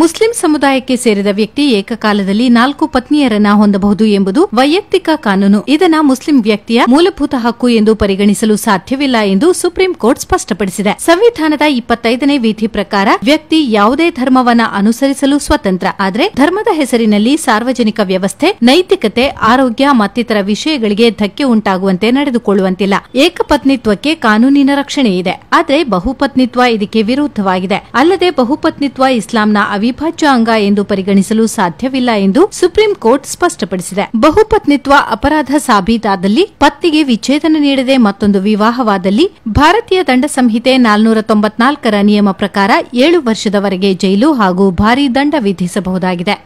Muslim ಸಮುದಾಯಕ್ಕೆ ಸೇರಿದ ವ್ಯಕ್ತಿ ಏಕಕಾಲದಲ್ಲಿ ನಾಲ್ಕು ಪತ್ನಿಯರನ್ನ ಹೊಂದಬಹುದು ಎಂಬುದು ವೈಯಕ್ತಿಕ ಕಾನೂನು ಇದನ್ನ ಮುಸ್ಲಿಂ ವ್ಯಕ್ತಿಯ ಮೂಲಭೂತ ಹಕ್ಕು ಎಂದು ಪರಿಗಣಿಸಲು ಸಾಧ್ಯವಿಲ್ಲ ಎಂದು ಸುಪ್ರೀಂ ಕೋರ್ಟ್ ಸ್ಪಷ್ಟಪಡಿಸಿದೆ ಸಂವಿಧಾನದ ಇಪ್ಪತ್ತೈದನೇ ವಿಧಿ ಪ್ರಕಾರ ವ್ಯಕ್ತಿ ಯಾವುದೇ ಧರ್ಮವನ್ನ ಅನುಸರಿಸಲು ಸ್ವತಂತ್ರ ಆದರೆ ಧರ್ಮದ ಹೆಸರಿನಲ್ಲಿ ಸಾರ್ವಜನಿಕ ವ್ಯವಸ್ಥೆ ನೈತಿಕತೆ ಆರೋಗ್ಯ ಮತ್ತಿತರ ವಿಷಯಗಳಿಗೆ ಧಕ್ಕೆ ಉಂಟಾಗುವಂತೆ ನಡೆದುಕೊಳ್ಳುವಂತಿಲ್ಲ ಏಕಪತ್ನಿತ್ವಕ್ಕೆ ಕಾನೂನಿನ ರಕ್ಷಣೆ ಇದೆ ಆದರೆ ಬಹುಪತ್ನಿತ್ವ ಇದಕ್ಕೆ ವಿರುದ್ಧವಾಗಿದೆ ಅಲ್ಲದೆ ಬಹುಪತ್ನಿತ್ವ ಇಸ್ಲಾಂನ ಅವಿಭಾಜ್ಯ ಅಂಗ ಎಂದು ಪರಿಗಣಿಸಲು ಸಾಧ್ಯವಿಲ್ಲ ಎಂದು ಸುಪ್ರೀಂ ಕೋರ್ಟ್ ಸ್ಪಷ್ಟಪಡಿಸಿದೆ ಬಹುಪತ್ನಿತ್ವ ಅಪರಾಧ ಸಾಬೀತಾದಲ್ಲಿ ಪತ್ನಿಗೆ ವಿಚ್ಛೇದನ ನೀಡದೆ ಮತ್ತೊಂದು ವಿವಾಹವಾದಲ್ಲಿ ಭಾರತೀಯ ದಂಡ ಸಂಹಿತೆ ನಾಲ್ನೂರ ತೊಂಬತ್ನಾಲ್ಕರ ನಿಯಮ ಪ್ರಕಾರ ಏಳು ವರ್ಷದವರೆಗೆ ಜೈಲು ಹಾಗೂ ಭಾರೀ ದಂಡ ವಿಧಿಸಬಹುದಾಗಿದೆ